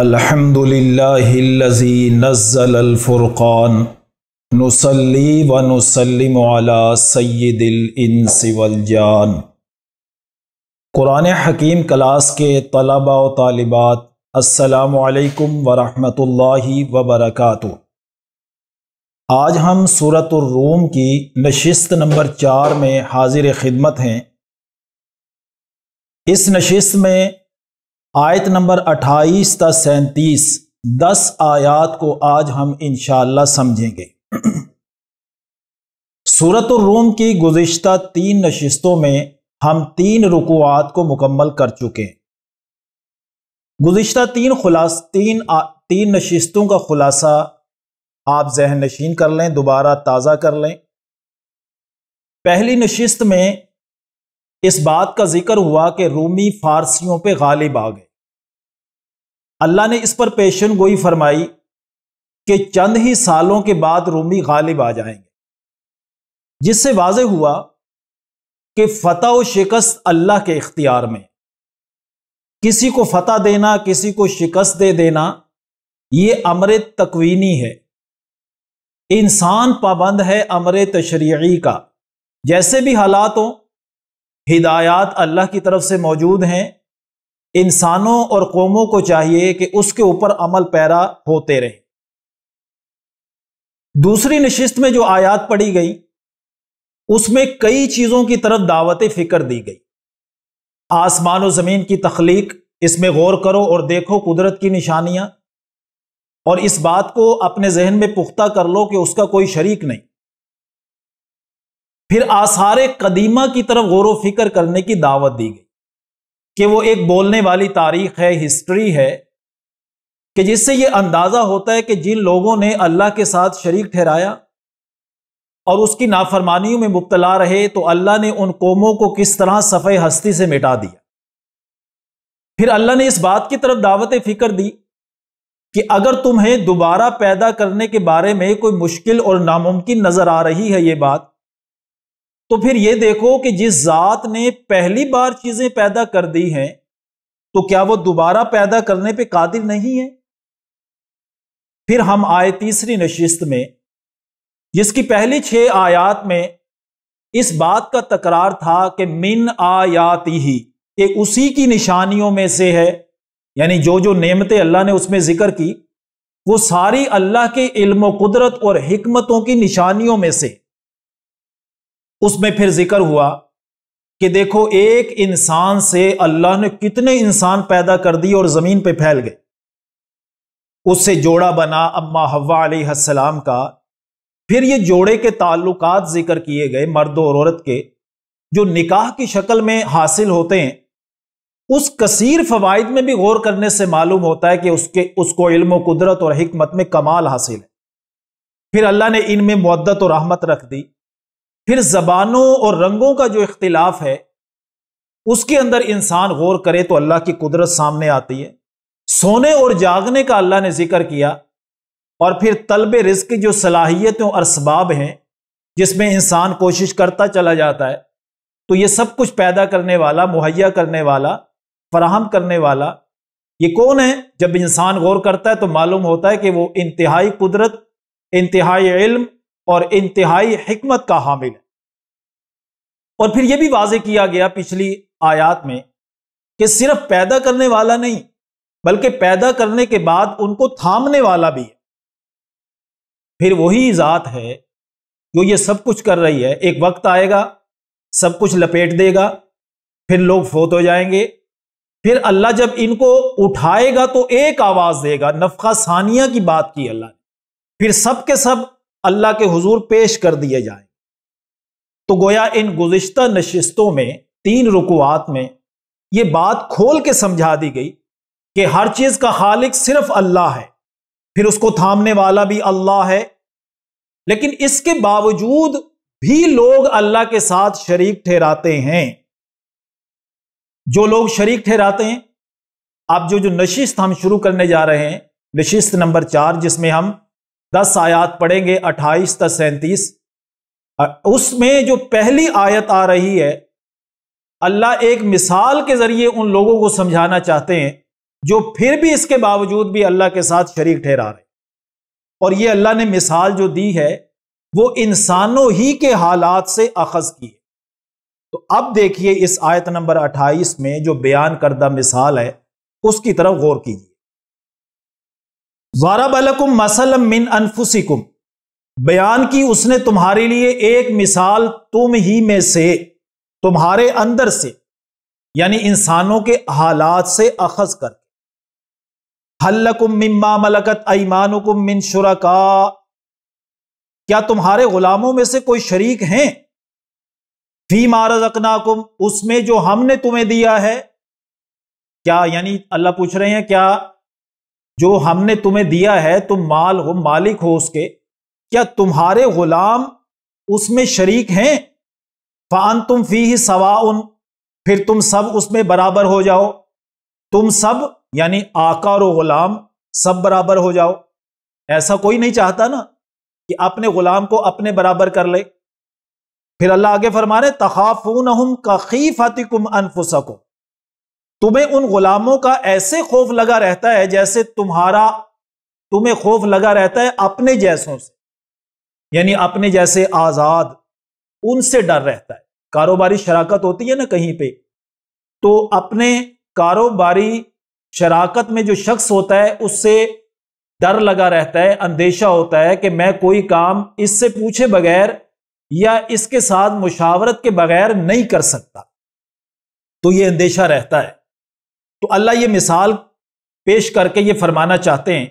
अल्हम्दुलिल्लाहिल्लज़ी नज़्ज़ल अलफ़ुरक़ान नसली व नसलिम अला सैदिल इंसी वल जान कुरान हकीम क्लास के तलबा व तालिबात असलकम वरहमतुल्लाहि वबरकू आज हम सूरत रूम की नशिस्त नंबर चार में हाजिर खिदमत हैं इस नशिस्त में आयत नंबर 28 त सैंतीस दस आयात को आज हम इन समझेंगे सूरत रूम की गुज्त तीन नशस्तों में हम तीन रुकवात को मुकम्मल कर चुके हैं गुज्त तीन खुलास तीन आ, तीन नशस्तों का खुलासा आप जहन नशीन कर लें दोबारा ताज़ा कर लें पहली नशस्त में इस बात का जिक्र हुआ कि रूमी फारसियों पे गालिब आ गए अल्लाह ने इस पर पेशन गोई फरमाई कि चंद ही सालों के बाद रूमी गालिब आ जाएंगे जिससे वाज हुआ कि फतह व शिकस्त अल्लाह के इख्तियार में किसी को फतह देना किसी को शिकस्त दे देना ये अमर तकवीनी है इंसान पाबंद है अमर तशरी का जैसे भी हालात हों हिदायत अल्लाह की तरफ से मौजूद हैं इंसानों और कौमों को चाहिए कि उसके ऊपर अमल पैरा होते रहे दूसरी नशिस्त में जो आयात पढ़ी गई उसमें कई चीज़ों की तरफ दावत फिक्र दी गई आसमान और ज़मीन की तख्लीक इसमें गौर करो और देखो कुदरत की निशानियां और इस बात को अपने जहन में पुख्ता कर लो कि उसका कोई शरीक नहीं फिर आसार कदीमा की तरफ गौर व फिक्र करने की दावत दी गई कि वो एक बोलने वाली तारीख है हिस्ट्री है कि जिससे ये अंदाज़ा होता है कि जिन लोगों ने अल्लाह के साथ शरीक ठहराया और उसकी नाफरमानियों में मुबतला रहे तो अल्लाह ने उन कौमों को किस तरह सफ़े हस्ती से मिटा दिया फिर अल्लाह ने इस बात की तरफ दावत फिक्र दी कि अगर तुम्हें दोबारा पैदा करने के बारे में कोई मुश्किल और नामुमकिन नज़र आ रही है ये बात तो फिर ये देखो कि जिस जात ने पहली बार चीजें पैदा कर दी हैं तो क्या वो दोबारा पैदा करने पे कादिर नहीं है फिर हम आए तीसरी नशिस्त में जिसकी पहली छह आयात में इस बात का तकरार था कि मिन आयाति ही ये उसी की निशानियों में से है यानी जो जो नेमतें अल्लाह ने उसमें जिक्र की वो सारी अल्लाह के इल्म कुदरत और हमतों की निशानियों में से उसमें फिर जिक्र हुआ कि देखो एक इंसान से अल्लाह ने कितने इंसान पैदा कर दिए और जमीन पे फैल गए उससे जोड़ा बना अम्मा हवा अलैहिस्सलाम का फिर ये जोड़े के ताल्लुकात जिक्र किए गए मर्द और औरत के जो निकाह की शक्ल में हासिल होते हैं उस कसीर फवायद में भी गौर करने से मालूम होता है कि उसके उसको इल्म कुदरत और हमत में कमाल हासिल है फिर अल्लाह ने इनमें मुद्दत और रहमत रख दी फिर जबानों और रंगों का जो इख्तिलाफ है उसके अंदर इंसान गौर करे तो अल्लाह की कुदरत सामने आती है सोने और जागने का अल्लाह ने जिक्र किया और फिर तलब रिस्क की जो सलाहियतें और सबाब हैं जिसमें इंसान कोशिश करता चला जाता है तो ये सब कुछ पैदा करने वाला मुहैया करने वाला फराहम करने वाला ये कौन है जब इंसान गौर करता है तो मालूम होता है कि वो इंतहाई कुदरत इंतहाई इल्म और इंतहाई हमत का हामिल है और फिर यह भी वाज किया गया पिछली आयात में कि सिर्फ पैदा करने वाला नहीं बल्कि पैदा करने के बाद उनको थामने वाला भी है फिर वही ज़ात है जो ये सब कुछ कर रही है एक वक्त आएगा सब कुछ लपेट देगा फिर लोग फोत हो जाएंगे फिर अल्लाह जब इनको उठाएगा तो एक आवाज देगा नफका सानिया की बात की अल्लाह ने फिर सब के सब अल्लाह के हुजूर पेश कर दिए जाए तो गोया इन गुज्तर नशस्तों में तीन रुकुआत में ये बात खोल के समझा दी गई कि हर चीज का खालिक सिर्फ अल्लाह है फिर उसको थामने वाला भी अल्लाह है लेकिन इसके बावजूद भी लोग अल्लाह के साथ शरीक ठहराते हैं जो लोग शरीक ठहराते हैं आप जो जो नशिस्त हम शुरू करने जा रहे हैं नशिस्त नंबर चार जिसमें हम दस आयात पढ़ेंगे अट्ठाईस तक सैंतीस उसमें जो पहली आयत आ रही है अल्लाह एक मिसाल के जरिए उन लोगों को समझाना चाहते हैं जो फिर भी इसके बावजूद भी अल्लाह के साथ शरीक ठहरा रहे और ये अल्लाह ने मिसाल जो दी है वो इंसानों ही के हालात से अखज की है तो अब देखिए इस आयत नंबर 28 में जो बयान करदा मिसाल है उसकी तरफ गौर कीजिए वाराबलकुम मसलम मिन अनफुसिकुम बयान की उसने तुम्हारे लिए एक मिसाल तुम ही में से तुम्हारे अंदर से यानी इंसानों के हालात से अखज कर हल्लकुम मिम्मा मलकत ऐमानुकुम मिन शुरका क्या तुम्हारे गुलामों में से कोई शरीक हैं फी मारजकनाकुम उसमें जो हमने तुम्हें दिया है क्या यानी अल्लाह पूछ रहे हैं क्या जो हमने तुम्हें दिया है तुम माल हो मालिक हो उसके क्या तुम्हारे गुलाम उसमें शरीक हैं फान तुम फी ही सवा उन फिर तुम सब उसमें बराबर हो जाओ तुम सब यानी आकार और गुलाम सब बराबर हो जाओ ऐसा कोई नहीं चाहता ना कि अपने गुलाम को अपने बराबर कर ले फिर अल्लाह आगे फरमा रहे तखाफून का खी फातिकुम अनफुसकुम तुम्हें उन गुलामों का ऐसे खौफ लगा रहता है जैसे तुम्हारा तुम्हें खौफ लगा रहता है अपने जैसों से यानी अपने जैसे आजाद उनसे डर रहता है कारोबारी शराकत होती है ना कहीं पे तो अपने कारोबारी शराकत में जो शख्स होता है उससे डर लगा रहता है अंदेशा होता है कि मैं कोई काम इससे पूछे बगैर या इसके साथ मुशावरत के बगैर नहीं कर सकता तो ये अंदेशा रहता है तो अल्लाह ये मिसाल पेश करके ये फरमाना चाहते हैं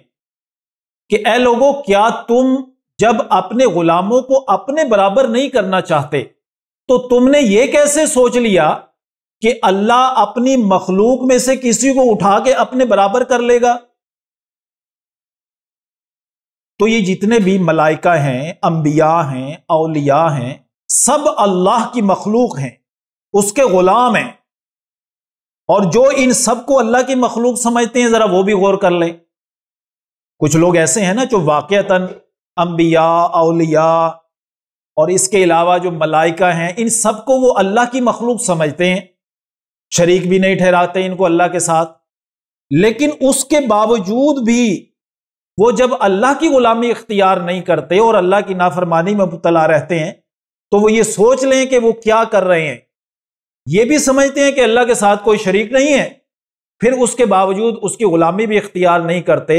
कि ए लोगो क्या तुम जब अपने गुलामों को अपने बराबर नहीं करना चाहते तो तुमने ये कैसे सोच लिया कि अल्लाह अपनी मखलूक में से किसी को उठा के अपने बराबर कर लेगा तो ये जितने भी मलाइका हैं अंबिया हैं अलिया हैं सब अल्लाह की मखलूक हैं उसके गुलाम हैं और जो इन सब को अल्लाह की मखलूक समझते हैं जरा वो भी गौर कर लें कुछ लोग ऐसे हैं ना जो वाक़ता अम्बिया अलिया और इसके अलावा जो मलाइका हैं इन सब को वो अल्लाह की मखलूक समझते हैं शरीक भी नहीं ठहराते इनको अल्लाह के साथ लेकिन उसके बावजूद भी वो जब अल्लाह की गुलामी इख्तियार नहीं करते और अल्लाह की नाफरमानी में मुबतला रहते हैं तो वो ये सोच लें कि वो क्या कर रहे हैं ये भी समझते हैं कि अल्लाह के साथ कोई शरीक नहीं है फिर उसके बावजूद उसकी गुलामी भी इख्तियार नहीं करते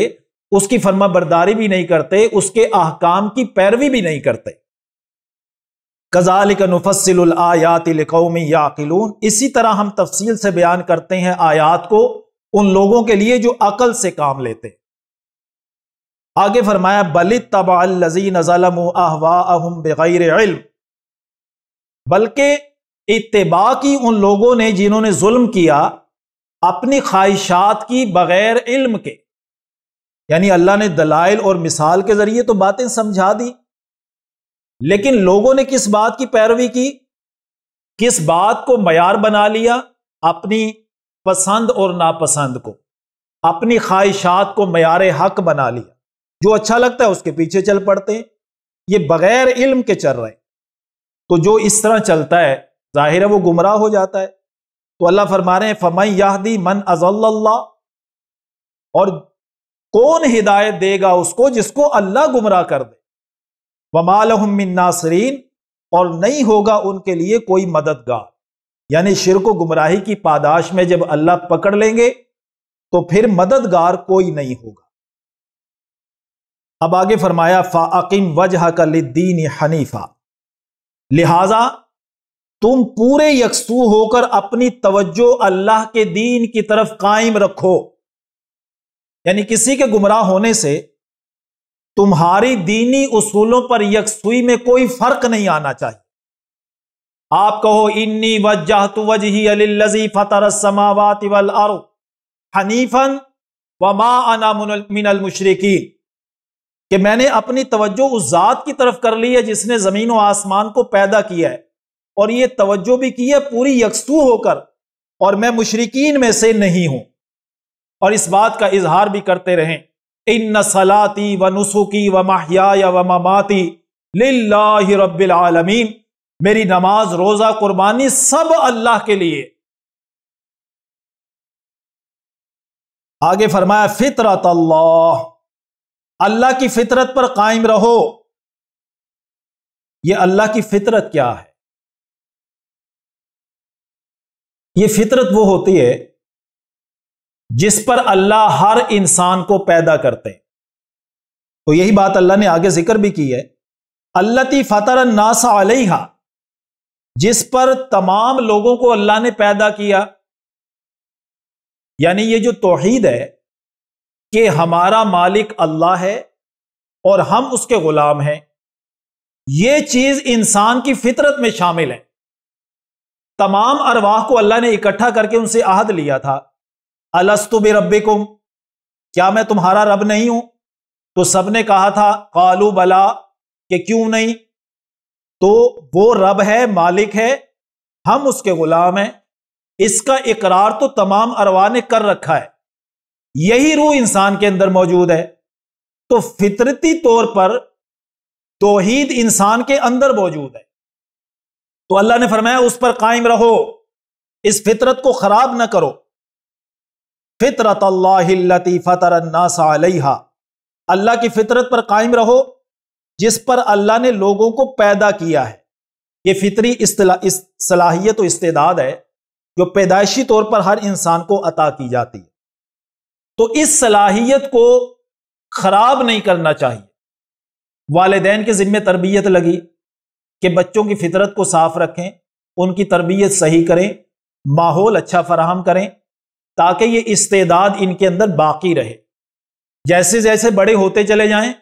उसकी फर्मा बरदारी भी नहीं करते उसके अहकाम की पैरवी भी नहीं करते कजालिक नफसिल आयात या याकिलून इसी तरह हम तफसील से बयान करते हैं आयात को उन लोगों के लिए जो अकल से काम लेते आगे फरमाया बलित तबाजीन अहवा अहम बग़ैर इल्म बल्कि इतबा की उन लोगों ने जिन्होंने जुल्म किया अपनी ख्वाहिशात की बगैर इल्म के यानी अल्लाह ने दलाइल और मिसाल के जरिए तो बातें समझा दी लेकिन लोगों ने किस बात की पैरवी की किस बात को मैार बना लिया अपनी पसंद और नापसंद को अपनी ख्वाहिशात को मैार हक बना लिया जो अच्छा लगता है उसके पीछे चल पड़ते हैं ये बगैर इल्म के चल रहे तो जो इस तरह चलता है जाहिर है वो गुमराह हो जाता है तो अल्लाह फरमा रहे हैं फमई याहदी मन अजल्ला और कौन हिदायत देगा उसको जिसको अल्लाह गुमराह कर दे वमालहमिन नासरीन और नहीं होगा उनके लिए कोई मददगार यानी शिर को गुमराही की पादाश में जब अल्लाह पकड़ लेंगे तो फिर मददगार कोई नहीं होगा अब आगे फरमाया फ़ाकिम वजह का लिद्दीन हनीफा लिहाजा तुम पूरे यकसू होकर अपनी तवज्जो अल्लाह के दीन की तरफ कायम रखो यानी किसी के गुमराह होने से तुम्हारी दीनी उसूलों पर यकसुई में कोई फर्क नहीं आना चाहिए आप कहो इन्नी वजह तु वजही अलीजी फतर समावात वल अरु हनीफन व मा अना मिनल मुशरकी कि मैंने अपनी तवज्जो उस जात की तरफ कर ली है जिसने जमीन व आसमान को पैदा किया है और ये तवज्जो भी की है पूरी यकसू होकर और मैं मुशरकिन में से नहीं हूं और इस बात का इजहार भी करते रहें इन न सलाती व नुसुकी व माहिया व ममाती लाबिलमीन मेरी नमाज रोजा कुर्बानी सब अल्लाह के लिए आगे फरमाया फितरत अल्लाह अल्लाह की फितरत पर कायम रहो ये अल्लाह की फितरत क्या है ये फितरत वो होती है जिस पर अल्लाह हर इंसान को पैदा करते हैं तो यही बात अल्लाह ने आगे जिक्र भी की है अल्लती फतर नास जिस पर तमाम लोगों को अल्लाह ने पैदा किया यानी ये जो तोहीद है कि हमारा मालिक अल्लाह है और हम उसके गुलाम हैं ये चीज इंसान की फितरत में शामिल है तमाम अरवाह को अल्लाह ने इकट्ठा करके उनसे आहद लिया था अलस्तु बे रब क्या मैं तुम्हारा रब नहीं हूं तो सबने कहा था कालू बला के क्यों नहीं तो वो रब है मालिक है हम उसके गुलाम हैं इसका इकरार तो तमाम अरवा ने कर रखा है यही रूह इंसान के अंदर मौजूद है तो फितरती तौर पर तोहीद इंसान के अंदर मौजूद है तो अल्लाह ने फरमाया उस पर कायम रहो इस फितरत को खराब ना करो फितरत अल्लाती फतर अलहा अल्लाह की फितरत पर कायम रहो जिस पर अल्लाह ने लोगों को पैदा किया है ये फितरी सलाहियत और इस्तेदाद है जो पैदाइशी तौर पर हर इंसान को अता की जाती है तो इस सलाहियत को खराब नहीं करना चाहिए वालदेन के ज़िम्मे तरबियत लगी कि बच्चों की फितरत को साफ रखें उनकी तरबियत सही करें माहौल अच्छा फराहम करें ताकि ये इस्तेदाद इनके अंदर बाकी रहे जैसे जैसे बड़े होते चले जाएं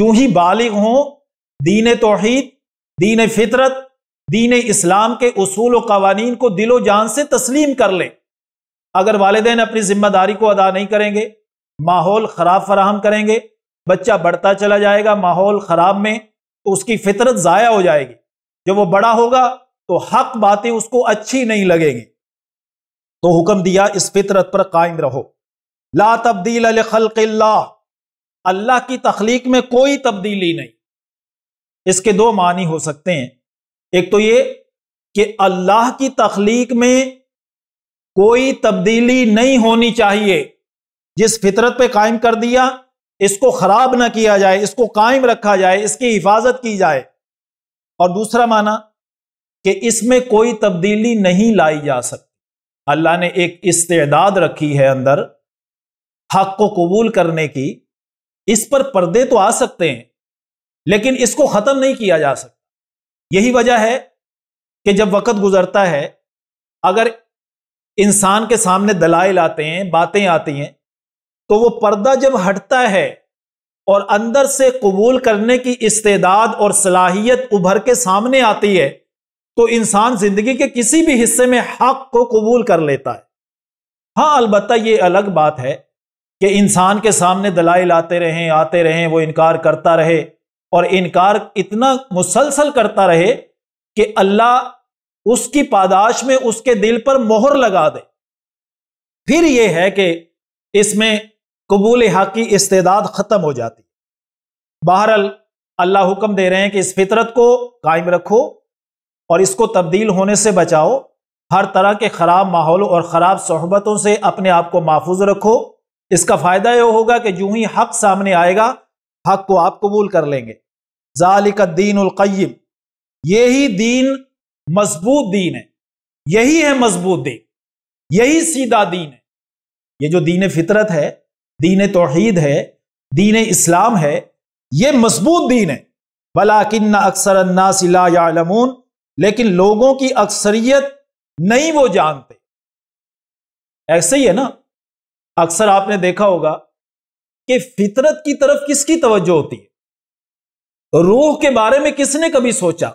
जो ही बालिग हों दीन तोहद दीन फितरत दीन इस्लाम के असूल व कवानीन को दिलो जान से तस्लीम कर लें अगर वालदेन अपनी जिम्मेदारी को अदा नहीं करेंगे माहौल ख़राब फराहम करेंगे बच्चा बढ़ता चला जाएगा माहौल ख़राब में तो उसकी फितरत ज़ाया हो जाएगी जब वो बड़ा होगा तो हक बातें उसको अच्छी नहीं लगेंगी तो हुक्म दिया इस फितरत पर कायम रहो ला तब्दील खल्ला अल्लाह की तखलीक में कोई तब्दीली नहीं इसके दो मानी हो सकते हैं एक तो ये कि अल्लाह की तखलीक में कोई तब्दीली नहीं होनी चाहिए जिस फितरत पे कायम कर दिया इसको खराब ना किया जाए इसको कायम रखा जाए इसकी हिफाजत की जाए और दूसरा माना कि इसमें कोई तब्दीली नहीं लाई जा सकती अल्लाह ने एक इस्तेदाद रखी है अंदर हक को कबूल करने की इस पर पर्दे तो आ सकते हैं लेकिन इसको ख़त्म नहीं किया जा सकता यही वजह है कि जब वक़्त गुजरता है अगर इंसान के सामने दलाइल आते हैं बातें आती हैं तो वो पर्दा जब हटता है और अंदर से कबूल करने की इस्तेदाद और सलाहियत उभर के सामने आती है तो इंसान जिंदगी के किसी भी हिस्से में हक को कबूल कर लेता है हाँ अलबत् ये अलग बात है कि इंसान के सामने दलाइल आते रहें आते रहें वो इनकार करता रहे और इनकार इतना मुसलसल करता रहे कि अल्लाह उसकी पादाश में उसके दिल पर मोहर लगा दे फिर यह है कि इसमें कबूल हक की इस्तेदाद ख़त्म हो जाती है बहरल अल्लाह हुक्म दे रहे हैं कि इस फितरत को कायम रखो और इसको तब्दील होने से बचाओ हर तरह के ख़राब माहौल और ख़राब सहबतों से अपने आप को महफूज रखो इसका फ़ायदा यह होगा कि यूं ही हक सामने आएगा हक को आप कबूल कर लेंगे जालिक दीन उलकैम यही दीन मजबूत दीन है यही है मजबूत दीन यही सीधा दीन है ये जो दीन फितरत है दीन तोहद है दीन इस्लाम है ये मजबूत दीन है बलाकिन अक्सर अन्नासिलामून लेकिन लोगों की अक्सरियत नहीं वो जानते ऐसे ही है ना अक्सर आपने देखा होगा कि फितरत की तरफ किसकी तवज्जो होती है रूह के बारे में किसने कभी सोचा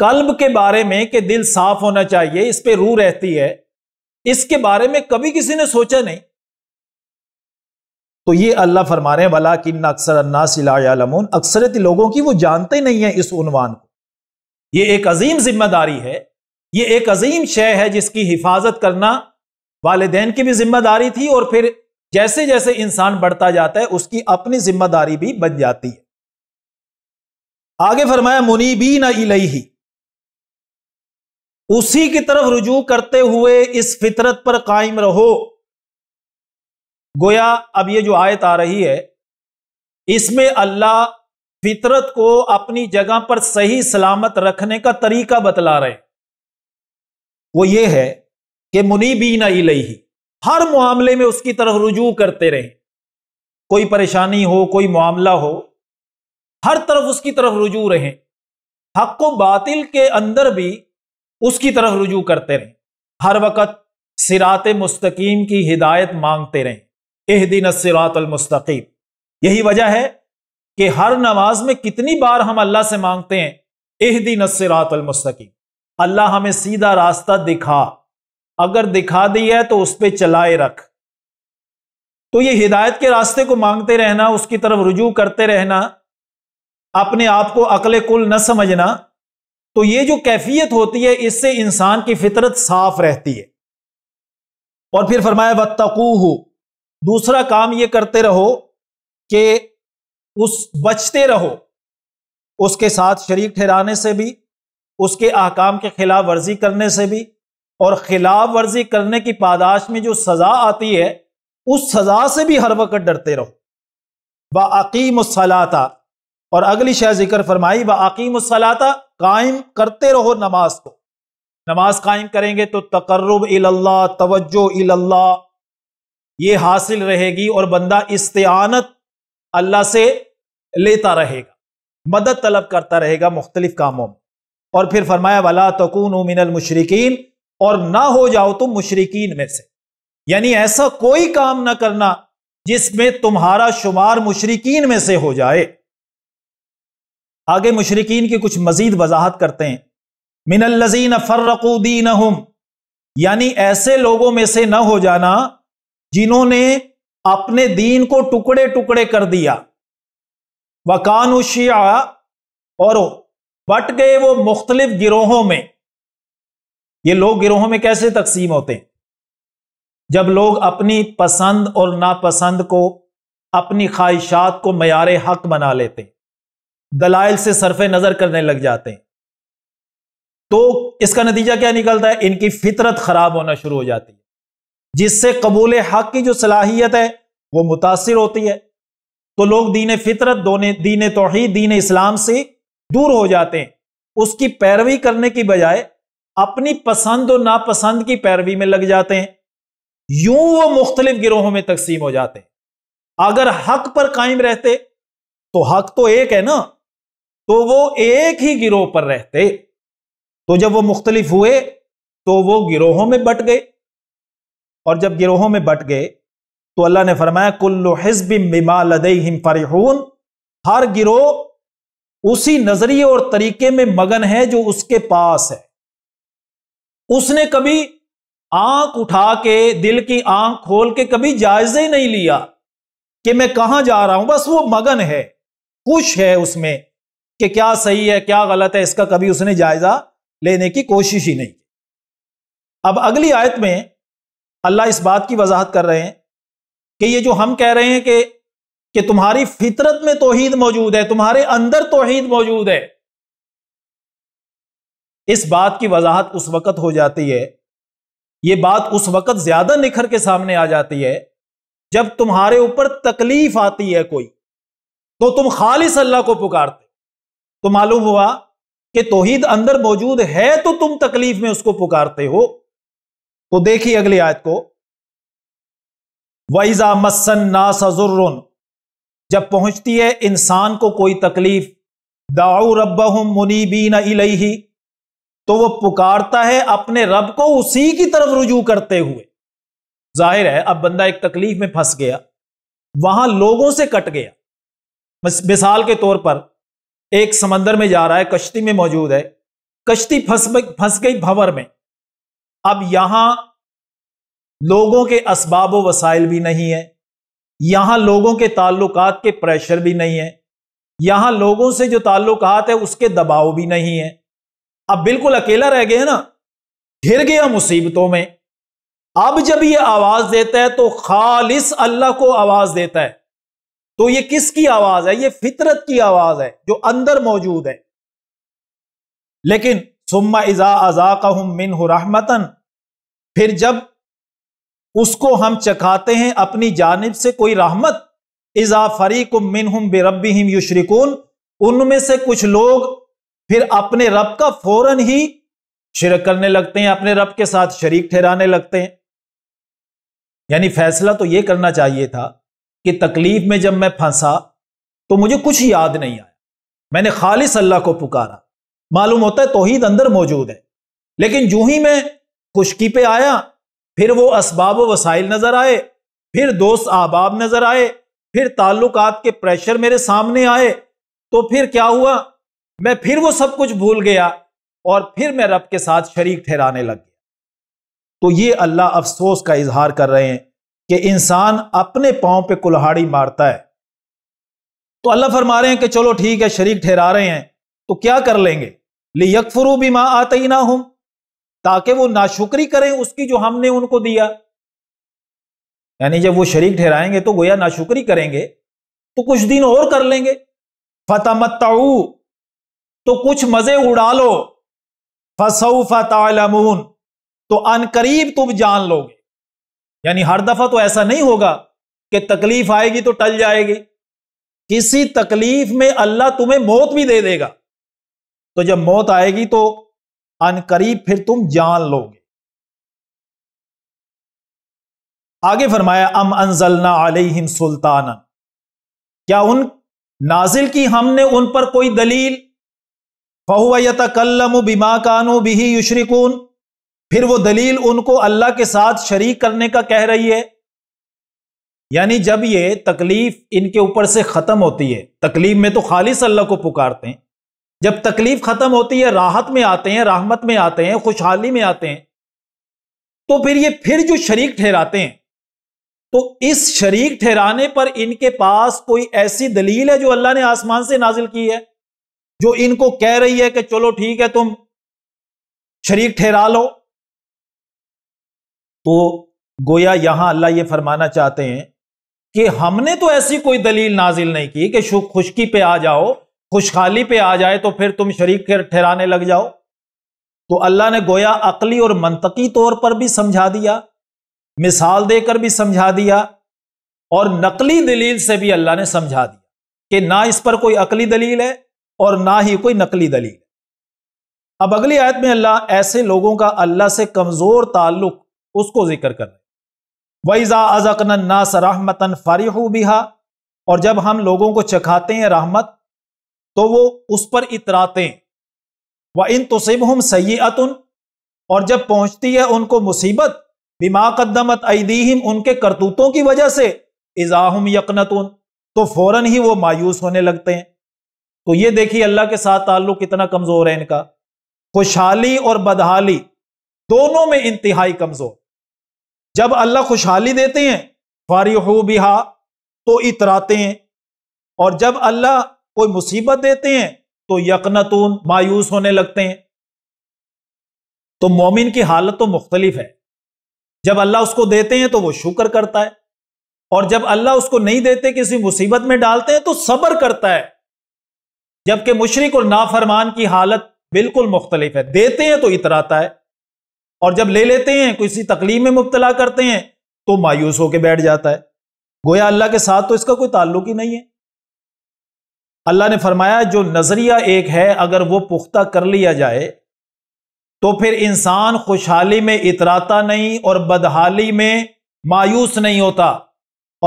कल्ब के बारे में कि दिल साफ होना चाहिए इस पे रूह रहती है इसके बारे में कभी किसी ने सोचा नहीं तो ये अल्लाह फरमा रहे हैं भला किन्न अक्सर अन्नासमून अक्सरत लोगों की वो जानते नहीं है इस उनवान को ये एक अजीम जिम्मेदारी है ये एक अजीम शय है जिसकी हिफाजत करना वालदेन की भी जिम्मेदारी थी और फिर जैसे जैसे इंसान बढ़ता जाता है उसकी अपनी जिम्मेदारी भी बन जाती है आगे फरमाया मुनी भी न ही उसी की तरफ रुजू करते हुए इस फितरत पर कायम रहो गोया अब ये जो आयत आ रही है इसमें अल्लाह फितरत को अपनी जगह पर सही सलामत रखने का तरीका बतला रहे वो ये है कि मुनीबी ना ही हर मामले में उसकी तरफ रुजू करते रहे कोई परेशानी हो कोई मामला हो हर तरफ उसकी तरफ रुजू रहें हक व बातिल के अंदर भी उसकी तरफ रुजू करते रहें हर वक्त सिरात मुस्तकीम की हिदायत मांगते रहें एह दिन सिरातलमस्तकीम यही वजह है कि हर नमाज में कितनी बार हम अल्लाह से मांगते हैं एह दिन सिरातलमस्तकीम अल्लाह हमें सीधा रास्ता दिखा अगर दिखा दिया है तो उस पर चलाए रख तो ये हिदायत के रास्ते को मांगते रहना उसकी तरफ रुजू करते रहना अपने आप को अकल कुल न समझना तो ये जो कैफियत होती है इससे इंसान की फितरत साफ रहती है और फिर फरमाया हो दूसरा काम ये करते रहो कि उस बचते रहो उसके साथ शरीक ठहराने से भी उसके आकाम के खिलाफ वर्जी करने से भी और खिलाफ वर्जी करने की पादाश में जो सज़ा आती है उस सज़ा से भी हर वक्त डरते रहो व और अगली शाह जिक्र फरमाई व कायम करते रहो नमाज को नमाज कायम करेंगे तो तकर्रब इला तवज्जो इल्ला ये हासिल रहेगी और बंदा इस्तेआनत अल्लाह से लेता रहेगा मदद तलब करता रहेगा मुख्तलिफ कामों में और फिर फरमाया वाला तकून मिनल मुशरकिन और ना हो जाओ तुम मुशरकिन में से यानी ऐसा कोई काम ना करना जिसमें तुम्हारा शुमार मुशरकिन में से हो जाए आगे मुशरकिन की कुछ मजीद वजाहत करते हैं मिनल लजीन फर्रकूदीन यानी ऐसे लोगों में से ना हो जाना जिन्होंने अपने दीन को टुकड़े टुकड़े कर दिया वकान उशिया और बट गए वो मुख्तलिफ गिरोहों में ये लोग गिरोहों में कैसे तकसीम होते हैं जब लोग अपनी पसंद और नापसंद को अपनी ख्वाहिशात को मैार हक बना लेते हैं दलाइल से सरफे नजर करने लग जाते हैं तो इसका नतीजा क्या निकलता है इनकी फितरत खराब होना शुरू हो जाती है जिससे कबूल हक की जो सलाहियत है वो मुतासर होती है तो लोग दीन फितरत दोने दीन तोहहीद दीन इस्लाम से दूर हो जाते हैं उसकी पैरवी करने की बजाय अपनी पसंद और नापसंद की पैरवी में लग जाते हैं यूं वो मुख्तलिफ गिरोहों में तकसीम हो जाते हैं अगर हक पर कायम रहते तो हक तो एक है ना तो वो एक ही गिरोह पर रहते तो जब वो मुख्तलिफ हुए तो वो गिरोहों में बट गए और जब गिरोहों में बट गए तो अल्लाह ने फरमाया कुल्लु हिजबिम बिमा लदई हिम फरहून हर गिरोह उसी नजरिए और तरीके में मगन है जो उसके पास है उसने कभी आंख उठा के दिल की आंख खोल के कभी जायजे ही नहीं लिया कि मैं कहां जा रहा हूं बस वो मगन है खुश है उसमें कि क्या सही है क्या गलत है इसका कभी उसने जायजा लेने की कोशिश ही नहीं अब अगली आयत में अल्लाह इस बात की वजाहत कर रहे हैं कि ये जो हम कह रहे हैं कि कि तुम्हारी फितरत में तोहीद मौजूद है तुम्हारे अंदर तोहीद मौजूद है इस बात की वजाहत उस वक़्त हो जाती है ये बात उस वक़्त ज्यादा निखर के सामने आ जाती है जब तुम्हारे ऊपर तकलीफ आती है कोई तो तुम खालिस अल्लाह को पुकारते तो मालूम हुआ कि तोहीद अंदर मौजूद है तो तुम तकलीफ में उसको पुकारते हो तो देखिए अगली आयत को वैजा मसन सजुर जब पहुंचती है इंसान को कोई तकलीफ दाऊ रब मुनीबीन इलही तो वो पुकारता है अपने रब को उसी की तरफ रुजू करते हुए जाहिर है अब बंदा एक तकलीफ में फंस गया वहां लोगों से कट गया मिसाल के तौर पर एक समंदर में जा रहा है कश्ती में मौजूद है कश्ती फंस फंस गई भंवर में अब यहां लोगों के इसबाब वसाइल भी नहीं है यहां लोगों के ताल्लुकात के प्रेशर भी नहीं है यहां लोगों से जो ताल्लुकात है उसके दबाव भी नहीं है अब बिल्कुल अकेला रह गए ना घिर गया मुसीबतों में अब जब ये आवाज देता है तो खालिस अल्लाह को आवाज देता है तो ये किसकी आवाज है ये फितरत की आवाज है जो अंदर मौजूद है लेकिन सुम्मा इज़ा हम मिन रहमतन फिर जब उसको हम चखाते हैं अपनी जानब से कोई रहमत इज़ा फरीक मिन हम बेरबी यु युशरिकून उनमें से कुछ लोग फिर अपने रब का फौरन ही शिरक करने लगते हैं अपने रब के साथ शरीक ठहराने लगते हैं यानी फैसला तो यह करना चाहिए था कि तकलीफ में जब मैं फंसा तो मुझे कुछ याद नहीं आया मैंने खालिस अल्लाह को पुकारा मालूम होता है तोहहीद अंदर मौजूद है लेकिन जू ही मैं खुशकी पे आया फिर वो इसबाब वसाइल नजर आए फिर दोस्त ahbab नजर आए फिर ताल्लुकात के प्रेशर मेरे सामने आए तो फिर क्या हुआ मैं फिर वो सब कुछ भूल गया और फिर मैं रब के साथ शरीक ठहराने लग गया तो ये अल्लाह अफसोस का इजहार कर रहे हैं कि इंसान अपने पांव पे कुल्हाड़ी मारता है तो अल्लाह फरमा रहे हैं कि चलो ठीक है शरीक ठहरा रहे हैं तो क्या कर लेंगे ले यकफरू भी माँ आते ना हूं ताकि वो नाशुक्री करें उसकी जो हमने उनको दिया यानी जब वो शरीक ठहराएंगे तो गोया नाशुक्री करेंगे तो कुछ दिन और कर लेंगे फतमताऊ तो कुछ मजे उड़ा लो फसऊ फतालमून तो अनकरीब तुम जान लोगे यानी हर दफा तो ऐसा नहीं होगा कि तकलीफ आएगी तो टल जाएगी किसी तकलीफ में अल्लाह तुम्हें मौत भी दे देगा तो जब मौत आएगी तो अनकरीब फिर तुम जान लोगे आगे फरमाया अम अनजलना अलहिम सुल्तान क्या उन नाजिल की हमने उन पर कोई दलील फहुआतकल्लम बिमा कानू बिही युश्रिकून फिर वो दलील उनको अल्लाह के साथ शरीक करने का कह रही है यानी जब ये तकलीफ इनके ऊपर से खत्म होती है तकलीफ में तो खालिस अल्लाह को पुकारते हैं जब तकलीफ खत्म होती है राहत में आते हैं राहमत में आते हैं खुशहाली में आते हैं तो फिर ये फिर जो शरीक ठहराते हैं तो इस शरीक ठहराने पर इनके पास कोई ऐसी दलील है जो अल्लाह ने आसमान से नाजिल की है जो इनको कह रही है कि चलो ठीक है तुम शरीक ठहरा लो तो गोया यहां अल्लाह ये फरमाना चाहते हैं कि हमने तो ऐसी कोई दलील नाजिल नहीं की कि खुशकी पे आ जाओ खुशहाली पे आ जाए तो फिर तुम शरीक के ठहराने लग जाओ तो अल्लाह ने गोया अकली और मनतकी तौर पर भी समझा दिया मिसाल देकर भी समझा दिया और नकली दलील से भी अल्लाह ने समझा दिया कि ना इस पर कोई अकली दलील है और ना ही कोई नकली दलील अब अगली आयत में अल्लाह ऐसे लोगों का अल्लाह से कमजोर ताल्लुक उसको जिक्र कर रहे वैजा अजकन ना सराहमतन फारिहू बिहा और जब हम लोगों को चखाते हैं रहमत तो वो उस पर इतराते व इन तुसिब हम सयातन और जब पहुंचती है उनको मुसीबत बिमा कदमत ऐदीहिम उनके करतूतों की वजह से इजाहम यकनतुन तो फौरन ही वो मायूस होने लगते हैं तो ये देखिए अल्लाह के साथ ताल्लुक कितना कमजोर है इनका खुशहाली और बदहाली दोनों में इंतहाई कमजोर जब अल्लाह खुशहाली देते हैं फारिहू बिहा तो इतराते हैं और जब अल्लाह कोई मुसीबत देते हैं तो यकनतून मायूस होने लगते हैं तो मोमिन की हालत तो मुख्तलिफ है जब अल्लाह उसको देते हैं तो वो शुक्र करता है और जब अल्लाह उसको नहीं देते किसी मुसीबत में डालते हैं तो सब्र करता है जबकि मुशरक और नाफरमान की हालत बिल्कुल मुख्तलिफ है देते हैं तो इतराता है और जब ले लेते हैं किसी तकलीफ में मुबतला करते हैं तो मायूस होकर बैठ जाता है गोया अल्लाह के साथ तो इसका कोई ताल्लुक ही नहीं है अल्लाह ने फरमाया जो नज़रिया एक है अगर वो पुख्ता कर लिया जाए तो फिर इंसान खुशहाली में इतराता नहीं और बदहाली में मायूस नहीं होता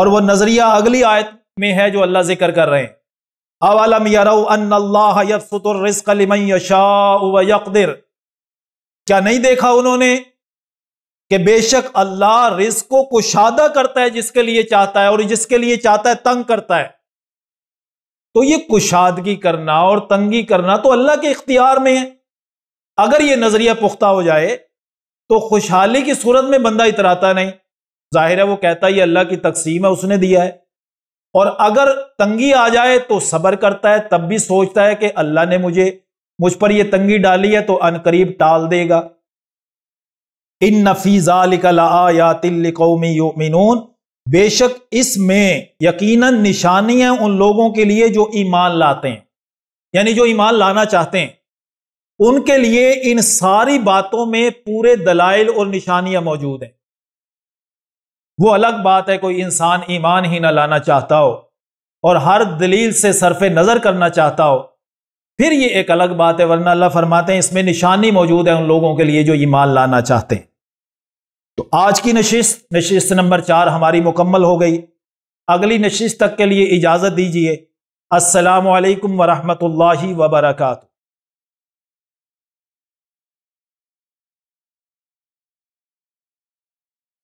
और वह नज़रिया अगली आयत में है जो अल्लाह जिक्र कर रहे हैं अवलम यरउल्लाशाहदिर क्या नहीं देखा उन्होंने कि बेशक अल्लाह रिस्क को कुशादा करता है जिसके लिए चाहता है और जिसके लिए चाहता है तंग करता है तो ये कुशादगी करना और तंगी करना तो अल्लाह के इख्तियार में है अगर ये नजरिया पुख्ता हो जाए तो खुशहाली की सूरत में बंदा इतराता नहीं जाहिर है वो कहता है ये अल्लाह की तकसीम है उसने दिया है और अगर तंगी आ जाए तो सब्र करता है तब भी सोचता है कि अल्लाह ने मुझे मुझ पर यह तंगी डाली है तो अनकरीब टाल देगा इन नफीजा लिकला आयातिल कौमी योमिनून बेशक इसमें यकीनन निशानियां उन लोगों के लिए जो ईमान लाते हैं यानी जो ईमान लाना चाहते हैं उनके लिए इन सारी बातों में पूरे दलाइल और निशानियां मौजूद हैं वो अलग बात है कोई इंसान ईमान ही ना लाना चाहता हो और हर दलील से सरफ नज़र करना चाहता हो फिर ये एक अलग बात है वरना अल्लाह फरमाते हैं इसमें निशानी मौजूद है उन लोगों के लिए जो ईमान लाना चाहते हैं तो आज की नशिस्त नशिस्त नंबर चार हमारी मुकम्मल हो गई अगली नशिस्त तक के लिए इजाज़त दीजिए असलकम वरहमल वबरकू